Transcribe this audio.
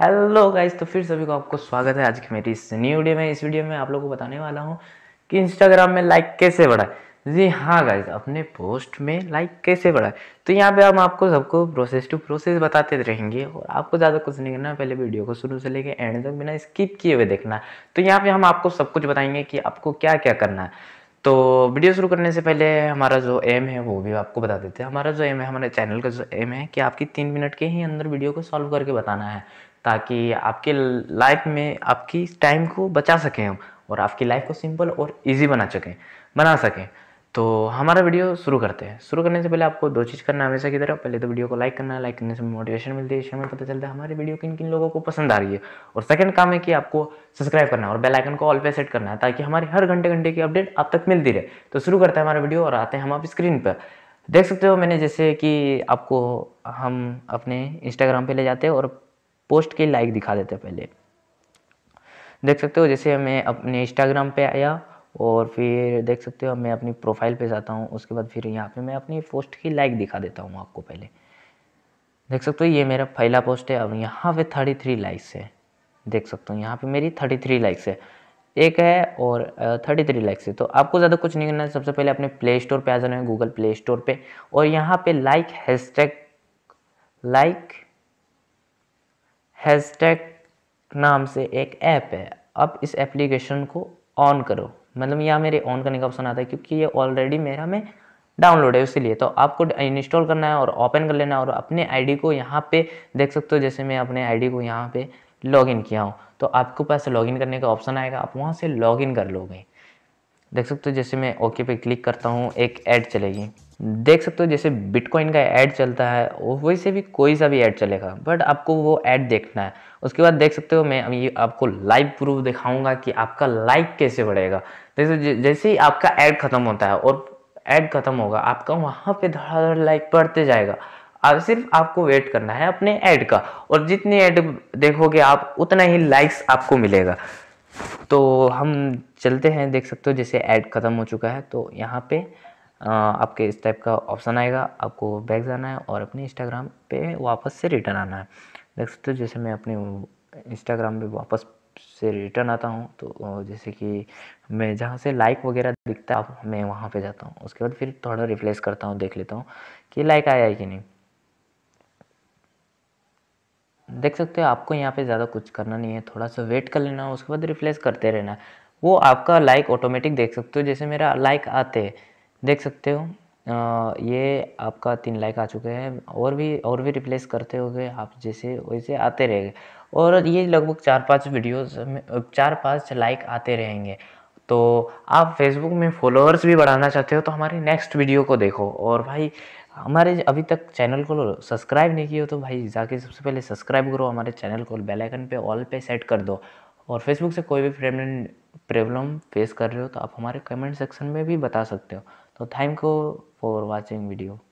hello guys तो फिर सभी को आपको स्वागत है आज की मेरी इस न्यू वीडियो में इस वीडियो में आप लोगों को बताने वाला हूँ कि इंस्टाग्राम में लाइक कैसे बढ़ाए जी हाँ गाइस अपने पोस्ट में लाइक कैसे बढ़ाए तो यहाँ पे हम आपको सबको प्रोसेस टू प्रोसेस बताते रहेंगे और आपको ज़्यादा कुछ नहीं करना पहले वीडियो को शुरू से लेके एंड तक बिना स्किप किए हुए देखना तो यहाँ पर हम आपको सब कुछ बताएंगे कि आपको क्या क्या करना है तो वीडियो शुरू करने से पहले हमारा जो एम है वो भी आपको बता देते हैं हमारा जो एम है हमारे चैनल का जो एम है कि आपकी तीन मिनट के ही अंदर वीडियो को सॉल्व करके बताना है ताकि आपके लाइफ में आपकी टाइम को बचा सकें हम और आपकी लाइफ को सिंपल और इजी बना सकें बना सकें तो हमारा वीडियो शुरू करते हैं शुरू करने से पहले आपको दो चीज़ करना हमेशा की तरह पहले तो वीडियो को लाइक करना लाइक करने से मोटिवेशन मिलती है इसमें पता चलता है हमारी वीडियो किन किन लोगों को पसंद आ रही है और सेकंड काम है कि आपको सब्सक्राइब करना और बेल आइकन को ऑल पे सेट करना है ताकि हमारी हर घंटे घंटे की अपडेट आप तक मिलती रहे तो शुरू करते हैं हमारा वीडियो और आते हैं हम आप स्क्रीन पर देख सकते हो मैंने जैसे कि आपको हम अपने इंस्टाग्राम पर ले जाते हैं और पोस्ट के लाइक दिखा देते पहले देख सकते हो जैसे मैं अपने इंस्टाग्राम पे आया और फिर देख सकते हो मैं अपनी प्रोफाइल पे जाता हूँ उसके बाद फिर यहाँ पे मैं अपनी पोस्ट की लाइक दिखा देता हूँ आपको पहले देख सकते हो ये मेरा पहला पोस्ट है अब यहाँ पे थर्टी थ्री लाइक्स है देख सकते हो यहाँ पे मेरी थर्टी थ्री लाइक्स है एक है और थर्टी थ्री लाइक्स है तो आपको ज़्यादा कुछ नहीं करना है सबसे पहले अपने प्ले स्टोर पर आ जाना है गूगल प्ले स्टोर पर और यहाँ पर लाइक टैग लाइक हैज़टैग नाम से एक ऐप है अब इस एप्लीकेशन को ऑन करो मतलब यहाँ मेरे ऑन करने का ऑप्शन आता है क्योंकि ये ऑलरेडी मेरा में डाउनलोड है इसीलिए तो आपको इंस्टॉल करना है और ओपन कर लेना है और अपने आईडी को यहाँ पे देख सकते हो जैसे मैं अपने आईडी को यहाँ पे लॉगिन किया हूँ तो आपके पास लॉगिन करने का ऑप्शन आएगा आप वहाँ से लॉगिन कर लोगे देख सकते हो जैसे मैं ओके पे क्लिक करता हूँ एक ऐड चलेगी देख सकते हो जैसे बिटकॉइन का ऐड चलता है वैसे भी कोई सा भी ऐड चलेगा बट आपको वो ऐड देखना है उसके बाद देख सकते हो मैं अभी आपको लाइव प्रूफ दिखाऊंगा कि आपका लाइक कैसे बढ़ेगा जैसे जैसे ही आपका ऐड खत्म होता है और ऐड खत्म होगा आपका वहाँ पे धड़ाधड़ लाइक बढ़ते जाएगा अब सिर्फ आपको वेट करना है अपने ऐड का और जितने ऐड देखोगे आप उतना ही लाइक्स आपको मिलेगा तो हम चलते हैं देख सकते हो जैसे ऐड खत्म हो चुका है तो यहाँ पे आपके इस टाइप का ऑप्शन आएगा आपको बैक जाना है और अपने इंस्टाग्राम पे वापस से रिटर्न आना है देख सकते हो जैसे मैं अपने इंस्टाग्राम पे वापस से रिटर्न आता हूँ तो जैसे कि मैं जहाँ से लाइक वगैरह दिखता है मैं वहाँ पे जाता हूँ उसके बाद फिर थोड़ा रिप्लेस करता हूँ देख लेता हूँ कि लाइक आया है कि नहीं देख सकते हो आपको यहाँ पे ज़्यादा कुछ करना नहीं है थोड़ा सा वेट कर लेना उसके बाद रिप्लेस करते रहना वो आपका लाइक ऑटोमेटिक देख सकते हो जैसे मेरा लाइक आते हैं देख सकते हो ये आपका तीन लाइक आ चुके हैं और भी और भी रिप्लेस करते हो आप जैसे वैसे आते रहेंगे और ये लगभग चार पांच वीडियोस में चार पांच लाइक आते रहेंगे तो आप फेसबुक में फॉलोअर्स भी बढ़ाना चाहते हो तो हमारे नेक्स्ट वीडियो को देखो और भाई हमारे अभी तक चैनल को सब्सक्राइब नहीं किए तो भाई जाके सबसे पहले सब्सक्राइब करो हमारे चैनल को बेल आइकन पे ऑल पे सेट कर दो और फेसबुक से कोई भी प्रॉब्लम प्रॉब्लम फेस कर रहे हो तो आप हमारे कमेंट सेक्शन में भी बता सकते हो तो thank you for watching video